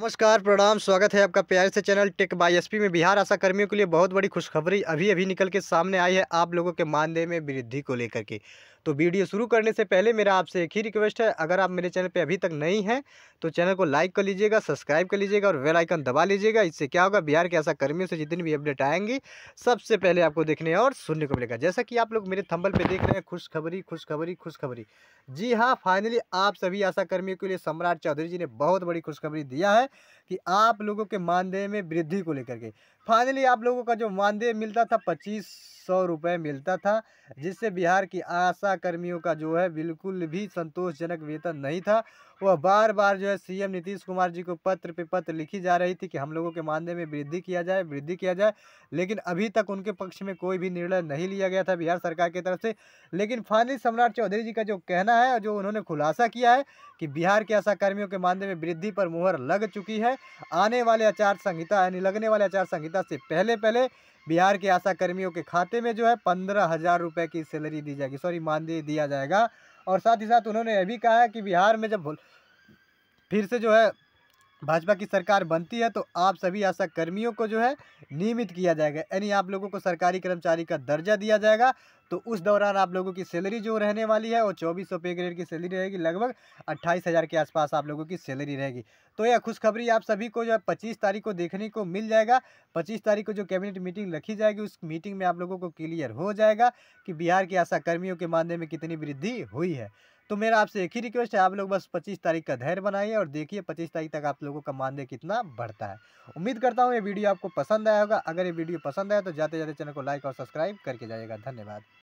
नमस्कार प्रणाम स्वागत है आपका प्यार से चैनल टेक बाई एसपी में बिहार आशा कर्मियों के लिए बहुत बड़ी खुशखबरी अभी अभी निकल के सामने आई है आप लोगों के मानदेय में वृद्धि को लेकर के तो वीडियो शुरू करने से पहले मेरा आपसे एक ही रिक्वेस्ट है अगर आप मेरे चैनल पर अभी तक नहीं हैं तो चैनल को लाइक कर लीजिएगा सब्सक्राइब कर लीजिएगा और वेल आइकन दबा लीजिएगा इससे क्या होगा बिहार के ऐसा कर्मियों से जितनी भी अपडेट आएंगी सबसे पहले आपको देखने और सुनने को मिलेगा जैसा कि आप लोग मेरे थंबल पर देख रहे हैं खुशखबरी खुशखबरी खुशखबरी जी हाँ फाइनली आप सभी आशा कर्मियों के लिए सम्राट चौधरी जी ने बहुत बड़ी खुशखबरी दिया है कि आप लोगों के मानदेय में वृद्धि को लेकर के फाइनली आप लोगों का जो मानदेय मिलता था पच्चीस सौ रुपये मिलता था जिससे बिहार की आशा कर्मियों का जो है बिल्कुल भी संतोषजनक वेतन नहीं था वह बार बार जो है सीएम नीतीश कुमार जी को पत्र पे पत्र लिखी जा रही थी कि हम लोगों के मानदेय में वृद्धि किया जाए वृद्धि किया जाए लेकिन अभी तक उनके पक्ष में कोई भी निर्णय नहीं लिया गया था बिहार सरकार की तरफ से लेकिन फाइनली सम्राट चौधरी जी का जो कहना है जो उन्होंने खुलासा किया है कि बिहार के आशा कर्मियों के मानदेय में वृद्धि पर मुहर लग चुकी है आने वाले आचार संहिता यानी लगने वाले आचार संहिता से पहले पहले बिहार के आशा कर्मियों के खाते में जो है पंद्रह हज़ार रुपये की सैलरी दी जाएगी सॉरी मानदेय दिया जाएगा और साथ ही साथ उन्होंने यह भी कहा है कि बिहार में जब फिर से जो है भाजपा की सरकार बनती है तो आप सभी आशा कर्मियों को जो है नियमित किया जाएगा यानी आप लोगों को सरकारी कर्मचारी का दर्जा दिया जाएगा तो उस दौरान आप लोगों की सैलरी जो रहने वाली है वो चौबीस सौ पे ग्रेड की सैलरी रहेगी लगभग अट्ठाईस हज़ार के आसपास आप लोगों की सैलरी रहेगी तो यह खुशखबरी आप सभी को जो है पच्चीस तारीख को देखने को मिल जाएगा पच्चीस तारीख को जो कैबिनेट मीटिंग रखी जाएगी उस मीटिंग में आप लोगों को क्लियर हो जाएगा कि बिहार के आशा कर्मियों के मानदेय में कितनी वृद्धि हुई है तो मेरा आपसे एक ही रिक्वेस्ट है आप लोग बस पच्चीस तारीख का धैर्य बनाइए और देखिए पच्चीस तारीख तक आप लोगों का मानदेय कितना बढ़ता है उम्मीद करता हूँ ये वीडियो आपको पसंद आया होगा अगर ये वीडियो पसंद आया तो जाते जाते चैनल को लाइक और सब्सक्राइब करके जाइएगा धन्यवाद